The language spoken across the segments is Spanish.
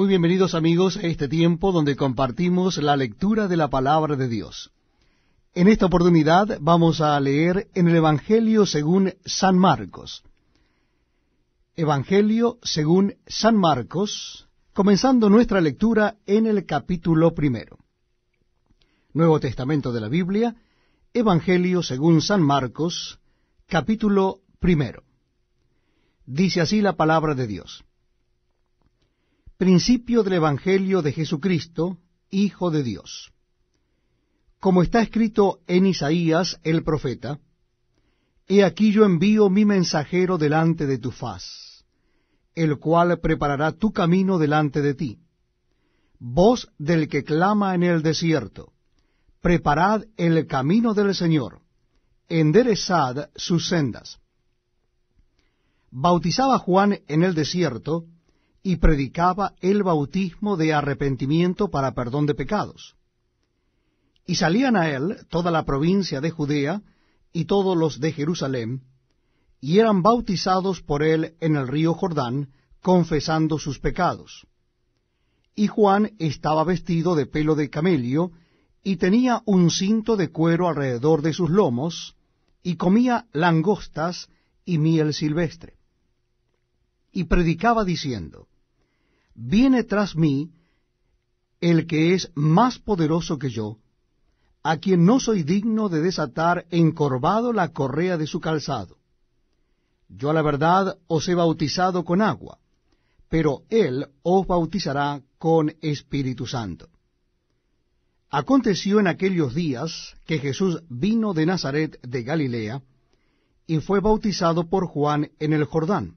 Muy bienvenidos amigos a este tiempo donde compartimos la lectura de la palabra de Dios. En esta oportunidad vamos a leer en el Evangelio según San Marcos. Evangelio según San Marcos, comenzando nuestra lectura en el capítulo primero. Nuevo Testamento de la Biblia, Evangelio según San Marcos, capítulo primero. Dice así la palabra de Dios. Principio del Evangelio de Jesucristo, Hijo de Dios. Como está escrito en Isaías el profeta, He aquí yo envío mi mensajero delante de tu faz, el cual preparará tu camino delante de ti. Voz del que clama en el desierto, preparad el camino del Señor, enderezad sus sendas. Bautizaba Juan en el desierto, y predicaba el bautismo de arrepentimiento para perdón de pecados. Y salían a él toda la provincia de Judea y todos los de Jerusalén, y eran bautizados por él en el río Jordán, confesando sus pecados. Y Juan estaba vestido de pelo de camelio, y tenía un cinto de cuero alrededor de sus lomos, y comía langostas y miel silvestre. Y predicaba diciendo, viene tras mí el que es más poderoso que yo, a quien no soy digno de desatar encorvado la correa de su calzado. Yo a la verdad os he bautizado con agua, pero él os bautizará con Espíritu Santo. Aconteció en aquellos días que Jesús vino de Nazaret de Galilea, y fue bautizado por Juan en el Jordán.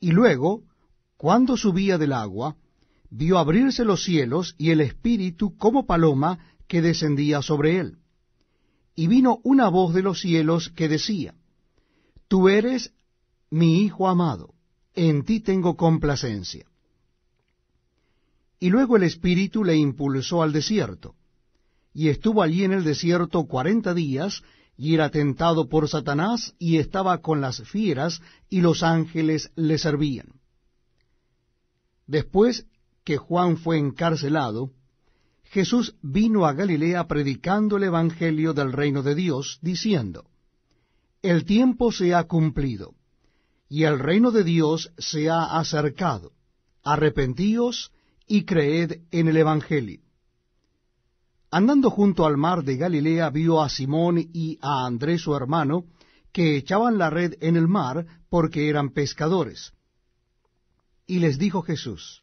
Y luego cuando subía del agua, vio abrirse los cielos y el Espíritu como paloma que descendía sobre él. Y vino una voz de los cielos que decía, Tú eres mi Hijo amado, en ti tengo complacencia. Y luego el Espíritu le impulsó al desierto, y estuvo allí en el desierto cuarenta días, y era tentado por Satanás, y estaba con las fieras, y los ángeles le servían. Después que Juan fue encarcelado, Jesús vino a Galilea predicando el Evangelio del reino de Dios, diciendo, El tiempo se ha cumplido, y el reino de Dios se ha acercado. Arrepentíos y creed en el Evangelio. Andando junto al mar de Galilea vio a Simón y a Andrés su hermano, que echaban la red en el mar porque eran pescadores. Y les dijo Jesús,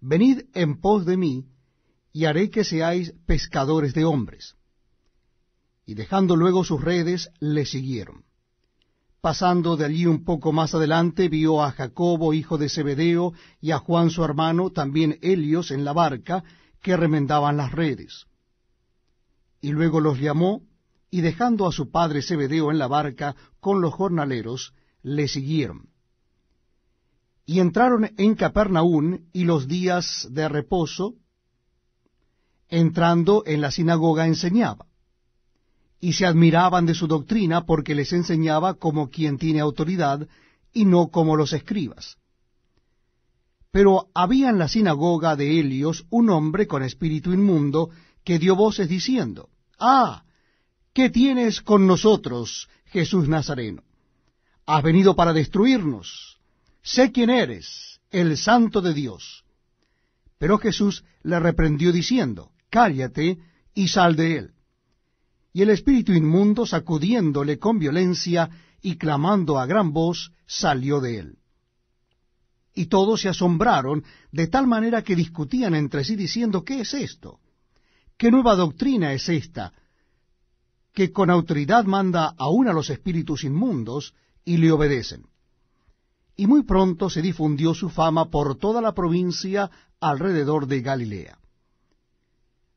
Venid en pos de mí, y haré que seáis pescadores de hombres. Y dejando luego sus redes, le siguieron. Pasando de allí un poco más adelante, vio a Jacobo, hijo de Zebedeo, y a Juan su hermano, también Helios, en la barca, que remendaban las redes. Y luego los llamó, y dejando a su padre Zebedeo en la barca con los jornaleros, le siguieron. Y entraron en Capernaún y los días de reposo, entrando en la sinagoga enseñaba. Y se admiraban de su doctrina porque les enseñaba como quien tiene autoridad y no como los escribas. Pero había en la sinagoga de Helios un hombre con espíritu inmundo que dio voces diciendo, Ah, ¿qué tienes con nosotros, Jesús Nazareno? Has venido para destruirnos sé quién eres, el santo de Dios. Pero Jesús le reprendió diciendo, cállate y sal de él. Y el espíritu inmundo, sacudiéndole con violencia y clamando a gran voz, salió de él. Y todos se asombraron de tal manera que discutían entre sí diciendo, ¿qué es esto? ¿Qué nueva doctrina es esta? Que con autoridad manda aún a los espíritus inmundos y le obedecen y muy pronto se difundió su fama por toda la provincia alrededor de Galilea.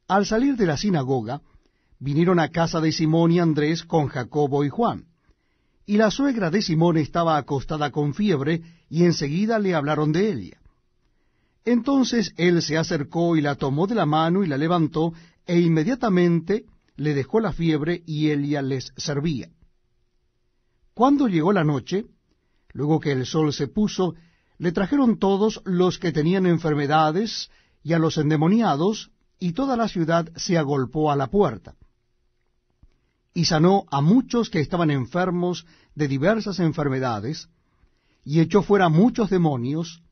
Al salir de la sinagoga, vinieron a casa de Simón y Andrés con Jacobo y Juan, y la suegra de Simón estaba acostada con fiebre, y enseguida le hablaron de ella. Entonces él se acercó y la tomó de la mano y la levantó, e inmediatamente le dejó la fiebre y ella les servía. Cuando llegó la noche, Luego que el sol se puso, le trajeron todos los que tenían enfermedades y a los endemoniados, y toda la ciudad se agolpó a la puerta. Y sanó a muchos que estaban enfermos de diversas enfermedades, y echó fuera muchos demonios,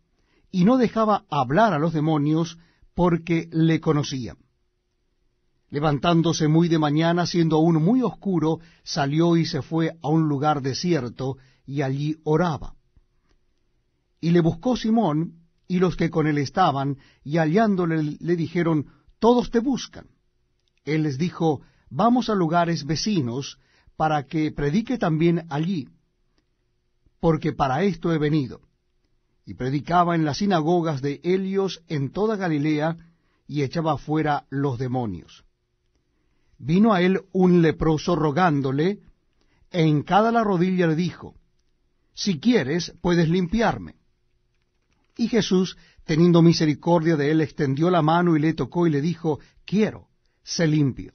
y no dejaba hablar a los demonios porque le conocían. Levantándose muy de mañana, siendo aún muy oscuro, salió y se fue a un lugar desierto, y allí oraba. Y le buscó Simón y los que con él estaban, y hallándole le dijeron, Todos te buscan. Él les dijo, Vamos a lugares vecinos, para que predique también allí, porque para esto he venido. Y predicaba en las sinagogas de Helios en toda Galilea, y echaba fuera los demonios. Vino a él un leproso rogándole, e cada la rodilla le dijo, si quieres, puedes limpiarme. Y Jesús, teniendo misericordia de él, extendió la mano y le tocó y le dijo, quiero, sé limpio.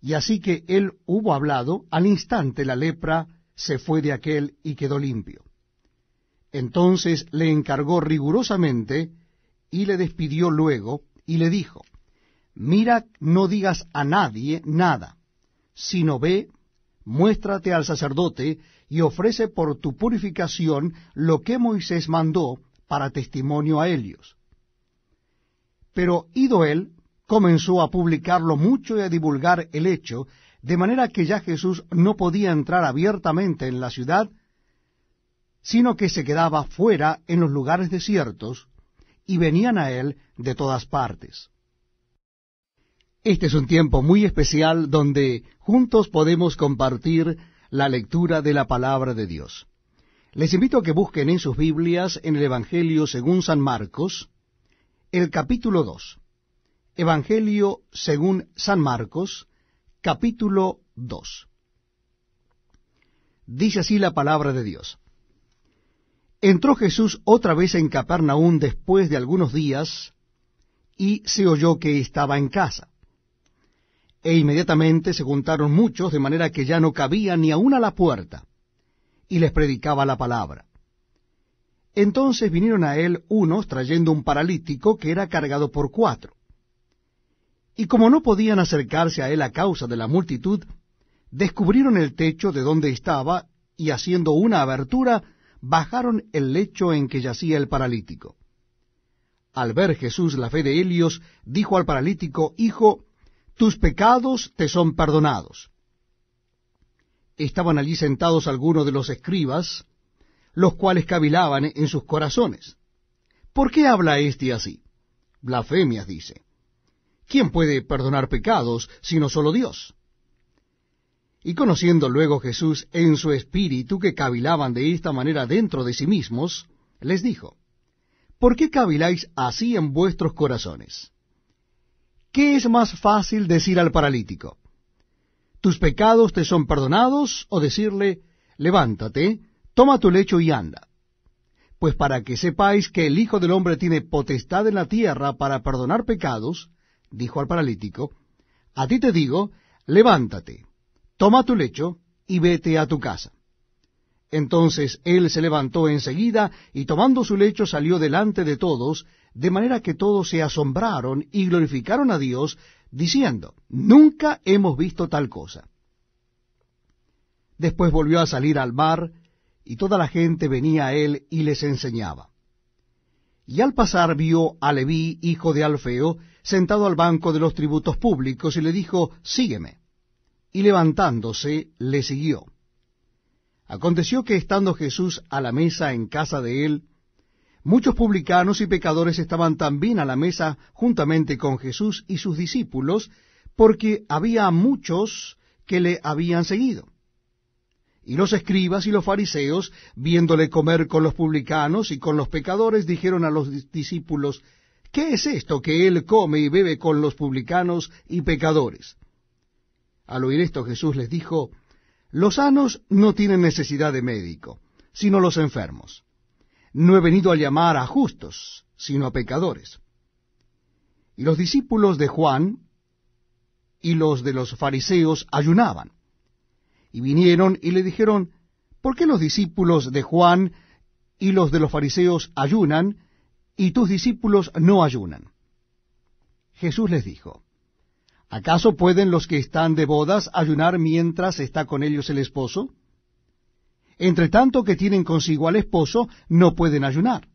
Y así que él hubo hablado, al instante la lepra se fue de aquel y quedó limpio. Entonces le encargó rigurosamente y le despidió luego y le dijo, mira, no digas a nadie nada, sino ve, muéstrate al sacerdote y ofrece por tu purificación lo que Moisés mandó para testimonio a ellos. Pero ido él, comenzó a publicarlo mucho y a divulgar el hecho, de manera que ya Jesús no podía entrar abiertamente en la ciudad, sino que se quedaba fuera en los lugares desiertos, y venían a él de todas partes. Este es un tiempo muy especial donde juntos podemos compartir la lectura de la palabra de Dios. Les invito a que busquen en sus Biblias en el Evangelio según San Marcos, el capítulo 2. Evangelio según San Marcos, capítulo 2. Dice así la palabra de Dios. Entró Jesús otra vez en Capernaum después de algunos días, y se oyó que estaba en casa. E inmediatamente se juntaron muchos, de manera que ya no cabía ni aun a la puerta, y les predicaba la palabra. Entonces vinieron a él unos trayendo un paralítico que era cargado por cuatro. Y como no podían acercarse a él a causa de la multitud, descubrieron el techo de donde estaba y haciendo una abertura, bajaron el lecho en que yacía el paralítico. Al ver Jesús la fe de Helios, dijo al paralítico, Hijo, tus pecados te son perdonados. Estaban allí sentados algunos de los escribas, los cuales cavilaban en sus corazones. ¿Por qué habla éste así? Blasfemias dice. ¿Quién puede perdonar pecados sino solo Dios? Y conociendo luego Jesús en su espíritu que cavilaban de esta manera dentro de sí mismos, les dijo, ¿Por qué caviláis así en vuestros corazones? ¿qué es más fácil decir al paralítico? ¿Tus pecados te son perdonados? O decirle, levántate, toma tu lecho y anda. Pues para que sepáis que el Hijo del Hombre tiene potestad en la tierra para perdonar pecados, dijo al paralítico, a ti te digo, levántate, toma tu lecho y vete a tu casa. Entonces él se levantó enseguida y tomando su lecho salió delante de todos, de manera que todos se asombraron y glorificaron a Dios, diciendo, Nunca hemos visto tal cosa. Después volvió a salir al mar, y toda la gente venía a él y les enseñaba. Y al pasar vio a Leví, hijo de Alfeo, sentado al banco de los tributos públicos, y le dijo, Sígueme. Y levantándose, le siguió. Aconteció que estando Jesús a la mesa en casa de él, muchos publicanos y pecadores estaban también a la mesa juntamente con Jesús y sus discípulos, porque había muchos que le habían seguido. Y los escribas y los fariseos, viéndole comer con los publicanos y con los pecadores, dijeron a los discípulos, ¿qué es esto que él come y bebe con los publicanos y pecadores? Al oír esto Jesús les dijo, los sanos no tienen necesidad de médico, sino los enfermos. No he venido a llamar a justos, sino a pecadores. Y los discípulos de Juan y los de los fariseos ayunaban. Y vinieron y le dijeron, ¿por qué los discípulos de Juan y los de los fariseos ayunan y tus discípulos no ayunan? Jesús les dijo, ¿Acaso pueden los que están de bodas ayunar mientras está con ellos el esposo? Entre tanto que tienen consigo al esposo, no pueden ayunar.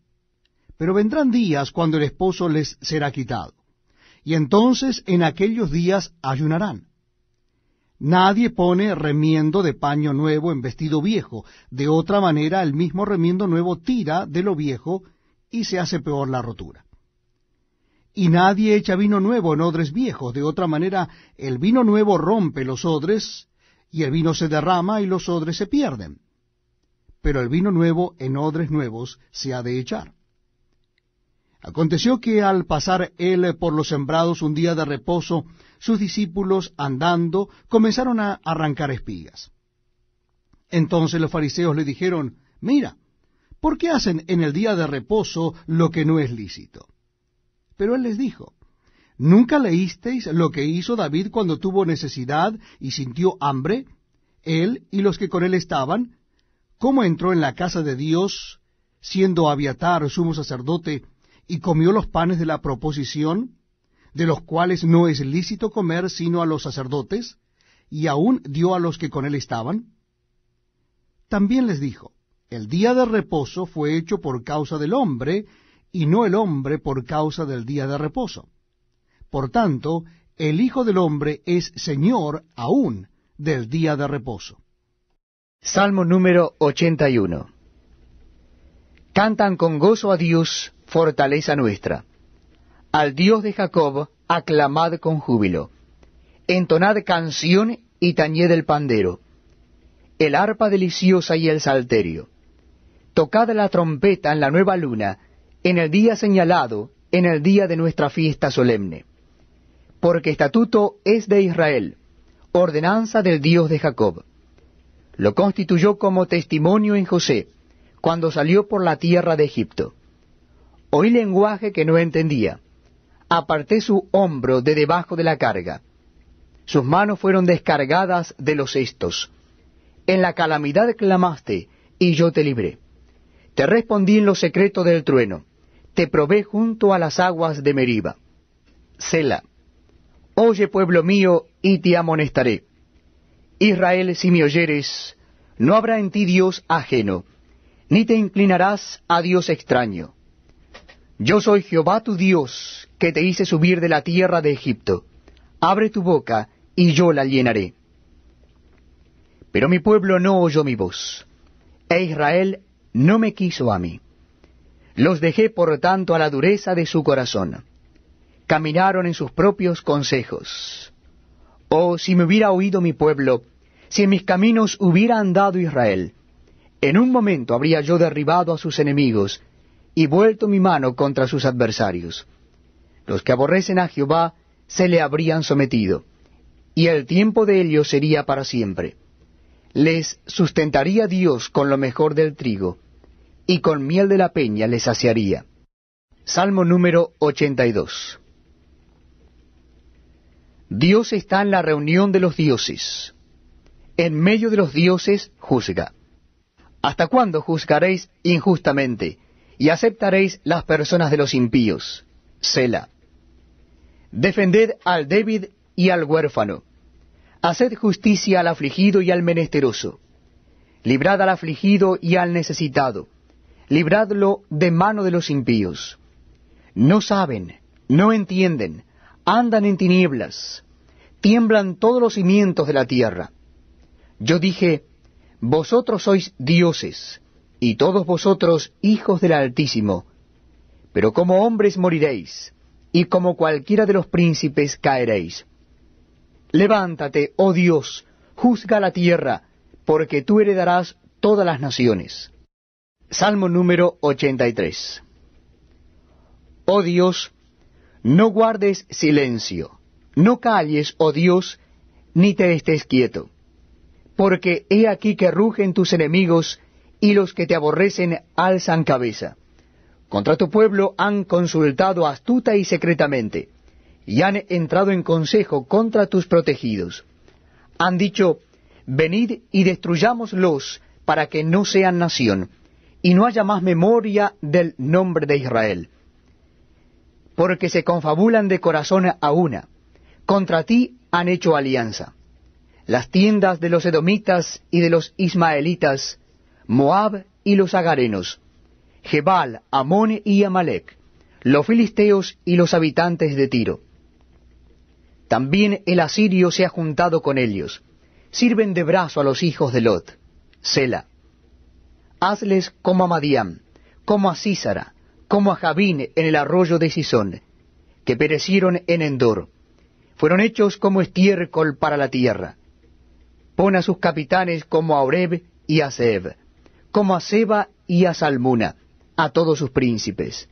Pero vendrán días cuando el esposo les será quitado, y entonces en aquellos días ayunarán. Nadie pone remiendo de paño nuevo en vestido viejo, de otra manera el mismo remiendo nuevo tira de lo viejo y se hace peor la rotura. Y nadie echa vino nuevo en odres viejos, de otra manera el vino nuevo rompe los odres, y el vino se derrama y los odres se pierden. Pero el vino nuevo en odres nuevos se ha de echar. Aconteció que al pasar él por los sembrados un día de reposo, sus discípulos andando comenzaron a arrancar espigas. Entonces los fariseos le dijeron, Mira, ¿por qué hacen en el día de reposo lo que no es lícito? Pero él les dijo, ¿nunca leísteis lo que hizo David cuando tuvo necesidad y sintió hambre, él y los que con él estaban? ¿Cómo entró en la casa de Dios, siendo Abiatar sumo sacerdote, y comió los panes de la proposición, de los cuales no es lícito comer sino a los sacerdotes, y aún dio a los que con él estaban? También les dijo, el día de reposo fue hecho por causa del hombre, y no el hombre por causa del día de reposo. Por tanto, el Hijo del Hombre es Señor aún del día de reposo. Salmo número 81. Cantan con gozo a Dios, fortaleza nuestra. Al Dios de Jacob, aclamad con júbilo. Entonad canción y tañed el pandero, el arpa deliciosa y el salterio. Tocad la trompeta en la nueva luna, en el día señalado, en el día de nuestra fiesta solemne. Porque estatuto es de Israel, ordenanza del Dios de Jacob. Lo constituyó como testimonio en José, cuando salió por la tierra de Egipto. Oí lenguaje que no entendía. Aparté su hombro de debajo de la carga. Sus manos fueron descargadas de los cestos. En la calamidad clamaste, y yo te libré. Te respondí en lo secreto del trueno te probé junto a las aguas de Meriba. Sela, oye pueblo mío, y te amonestaré. Israel, si me oyeres, no habrá en ti Dios ajeno, ni te inclinarás a Dios extraño. Yo soy Jehová tu Dios, que te hice subir de la tierra de Egipto. Abre tu boca, y yo la llenaré. Pero mi pueblo no oyó mi voz, e Israel no me quiso a mí. Los dejé, por tanto, a la dureza de su corazón. Caminaron en sus propios consejos. Oh, si me hubiera oído mi pueblo, si en mis caminos hubiera andado Israel, en un momento habría yo derribado a sus enemigos y vuelto mi mano contra sus adversarios. Los que aborrecen a Jehová se le habrían sometido, y el tiempo de ellos sería para siempre. Les sustentaría Dios con lo mejor del trigo y con miel de la peña les saciaría. Salmo número 82. Dios está en la reunión de los dioses. En medio de los dioses juzga. ¿Hasta cuándo juzgaréis injustamente y aceptaréis las personas de los impíos? Sela. Defended al débil y al huérfano. Haced justicia al afligido y al menesteroso. Librad al afligido y al necesitado libradlo de mano de los impíos. No saben, no entienden, andan en tinieblas, tiemblan todos los cimientos de la tierra. Yo dije, Vosotros sois dioses, y todos vosotros hijos del Altísimo, pero como hombres moriréis, y como cualquiera de los príncipes caeréis. Levántate, oh Dios, juzga la tierra, porque tú heredarás todas las naciones. Salmo número 83. Oh Dios, no guardes silencio, no calles, oh Dios, ni te estés quieto, porque he aquí que rugen tus enemigos y los que te aborrecen alzan cabeza. Contra tu pueblo han consultado astuta y secretamente, y han entrado en consejo contra tus protegidos. Han dicho, venid y destruyámoslos para que no sean nación y no haya más memoria del nombre de Israel. Porque se confabulan de corazón a una, contra ti han hecho alianza. Las tiendas de los edomitas y de los ismaelitas, Moab y los agarenos, Jebal, Amón y Amalek, los filisteos y los habitantes de Tiro. También el asirio se ha juntado con ellos, sirven de brazo a los hijos de Lot, Sela hazles como a Madián, como a Císara, como a Jabín en el arroyo de Sisón, que perecieron en Endor. Fueron hechos como estiércol para la tierra. Pon a sus capitanes como a Oreb y a Seb, como a Seba y a Salmuna, a todos sus príncipes,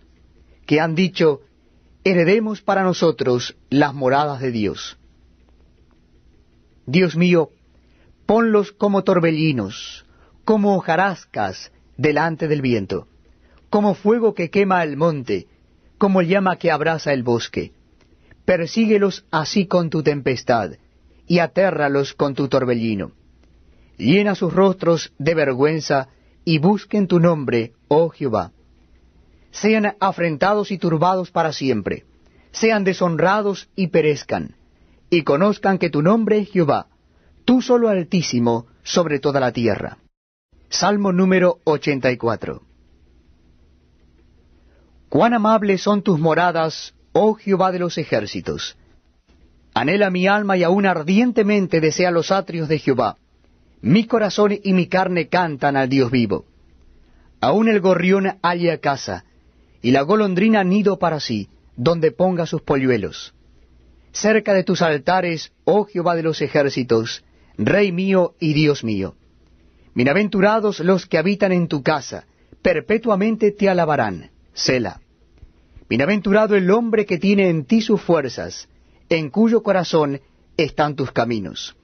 que han dicho, heredemos para nosotros las moradas de Dios. Dios mío, ponlos como torbellinos, como hojarascas delante del viento, como fuego que quema el monte, como llama que abraza el bosque. Persíguelos así con tu tempestad, y atérralos con tu torbellino. Llena sus rostros de vergüenza, y busquen tu nombre, oh Jehová. Sean afrentados y turbados para siempre, sean deshonrados y perezcan, y conozcan que tu nombre es Jehová, tú solo altísimo sobre toda la tierra. Salmo número 84. Cuán amables son tus moradas, oh Jehová de los ejércitos. Anhela mi alma y aún ardientemente desea los atrios de Jehová. Mi corazón y mi carne cantan al Dios vivo. Aún el gorrión halla casa, y la golondrina nido para sí, donde ponga sus polluelos. Cerca de tus altares, oh Jehová de los ejércitos, Rey mío y Dios mío. Bienaventurados los que habitan en tu casa, perpetuamente te alabarán. Sela. Bienaventurado el hombre que tiene en ti sus fuerzas, en cuyo corazón están tus caminos.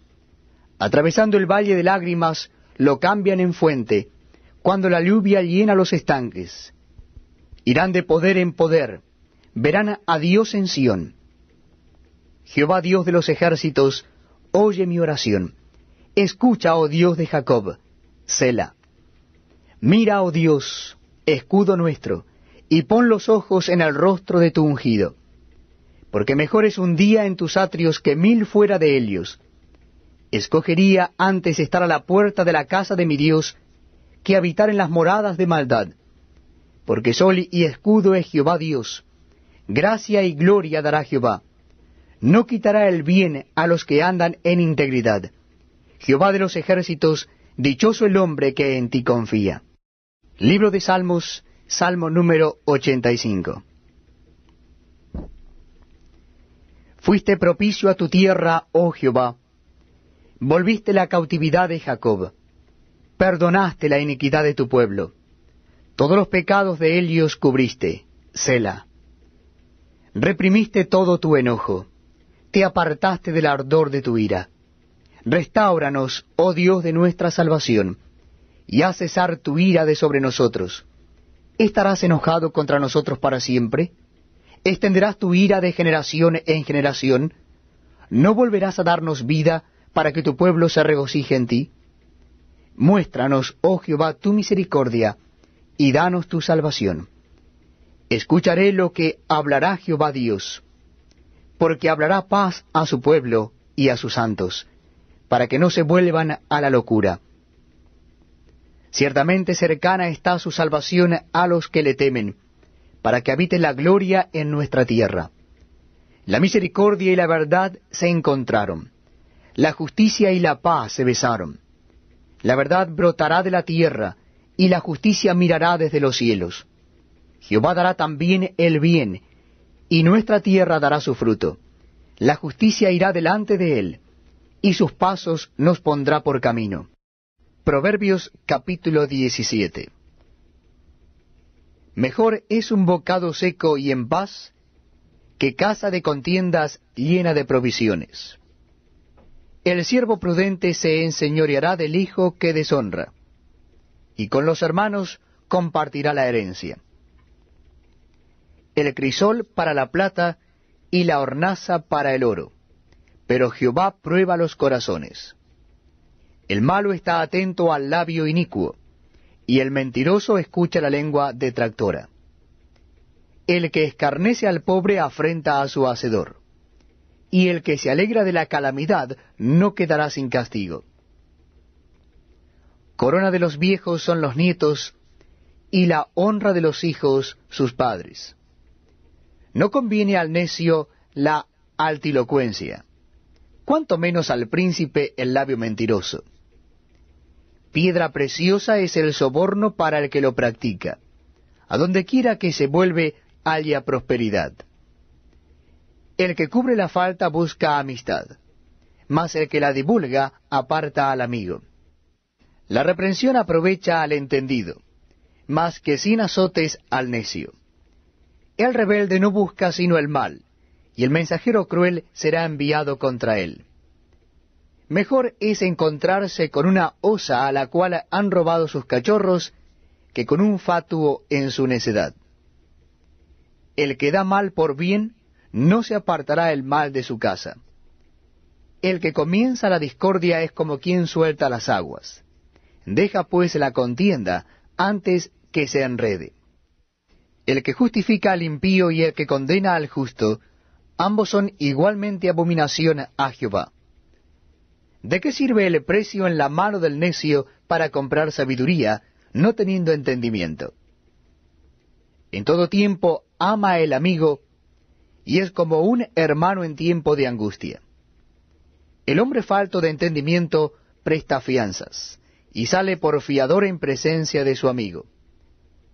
Atravesando el valle de lágrimas, lo cambian en fuente, cuando la lluvia llena los estanques. Irán de poder en poder, verán a Dios en Sión. Jehová Dios de los ejércitos, oye mi oración. Escucha, oh Dios de Jacob Sela. Mira, oh Dios, escudo nuestro, y pon los ojos en el rostro de tu ungido, porque mejor es un día en tus atrios que mil fuera de ellos. Escogería antes estar a la puerta de la casa de mi Dios que habitar en las moradas de maldad, porque sol y escudo es Jehová Dios. Gracia y gloria dará Jehová. No quitará el bien a los que andan en integridad. Jehová de los ejércitos Dichoso el hombre que en ti confía. Libro de Salmos, Salmo número 85. Fuiste propicio a tu tierra, oh Jehová. Volviste la cautividad de Jacob. Perdonaste la iniquidad de tu pueblo. Todos los pecados de ellos cubriste. Sela. Reprimiste todo tu enojo. Te apartaste del ardor de tu ira Restáuranos, oh Dios de nuestra salvación, y haz cesar tu ira de sobre nosotros. ¿Estarás enojado contra nosotros para siempre? ¿Extenderás tu ira de generación en generación? ¿No volverás a darnos vida para que tu pueblo se regocije en ti? Muéstranos, oh Jehová, tu misericordia, y danos tu salvación. Escucharé lo que hablará Jehová Dios, porque hablará paz a su pueblo y a sus santos para que no se vuelvan a la locura. Ciertamente cercana está su salvación a los que le temen, para que habite la gloria en nuestra tierra. La misericordia y la verdad se encontraron, la justicia y la paz se besaron. La verdad brotará de la tierra, y la justicia mirará desde los cielos. Jehová dará también el bien, y nuestra tierra dará su fruto. La justicia irá delante de él, y sus pasos nos pondrá por camino. Proverbios capítulo 17. Mejor es un bocado seco y en paz que casa de contiendas llena de provisiones. El siervo prudente se enseñoreará del hijo que deshonra, y con los hermanos compartirá la herencia. El crisol para la plata y la hornaza para el oro pero Jehová prueba los corazones. El malo está atento al labio inicuo, y el mentiroso escucha la lengua detractora. El que escarnece al pobre afrenta a su hacedor, y el que se alegra de la calamidad no quedará sin castigo. Corona de los viejos son los nietos, y la honra de los hijos sus padres. No conviene al necio la altilocuencia, cuanto menos al príncipe el labio mentiroso. Piedra preciosa es el soborno para el que lo practica. A donde quiera que se vuelve, halla prosperidad. El que cubre la falta busca amistad, mas el que la divulga aparta al amigo. La reprensión aprovecha al entendido, Más que sin azotes al necio. El rebelde no busca sino el mal, y el mensajero cruel será enviado contra él. Mejor es encontrarse con una osa a la cual han robado sus cachorros que con un fatuo en su necedad. El que da mal por bien, no se apartará el mal de su casa. El que comienza la discordia es como quien suelta las aguas. Deja pues la contienda antes que se enrede. El que justifica al impío y el que condena al justo, ambos son igualmente abominación a Jehová. ¿De qué sirve el precio en la mano del necio para comprar sabiduría, no teniendo entendimiento? En todo tiempo ama el amigo, y es como un hermano en tiempo de angustia. El hombre falto de entendimiento presta fianzas, y sale por fiador en presencia de su amigo.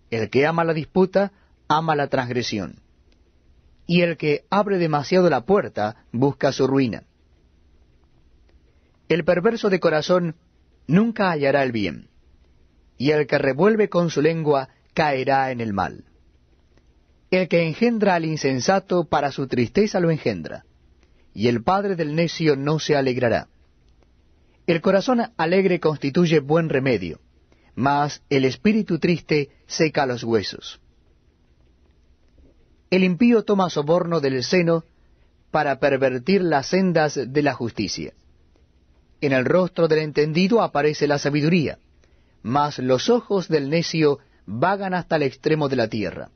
El que ama la disputa, ama la transgresión y el que abre demasiado la puerta busca su ruina. El perverso de corazón nunca hallará el bien, y el que revuelve con su lengua caerá en el mal. El que engendra al insensato para su tristeza lo engendra, y el padre del necio no se alegrará. El corazón alegre constituye buen remedio, mas el espíritu triste seca los huesos. El impío toma soborno del seno para pervertir las sendas de la justicia. En el rostro del entendido aparece la sabiduría, mas los ojos del necio vagan hasta el extremo de la tierra.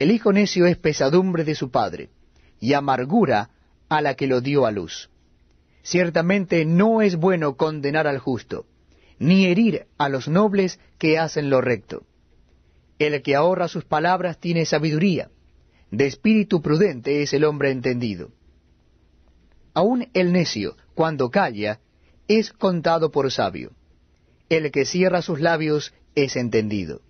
El hijo necio es pesadumbre de su padre, y amargura a la que lo dio a luz. Ciertamente no es bueno condenar al justo, ni herir a los nobles que hacen lo recto. El que ahorra sus palabras tiene sabiduría. De espíritu prudente es el hombre entendido. Aún el necio, cuando calla, es contado por sabio. El que cierra sus labios es entendido.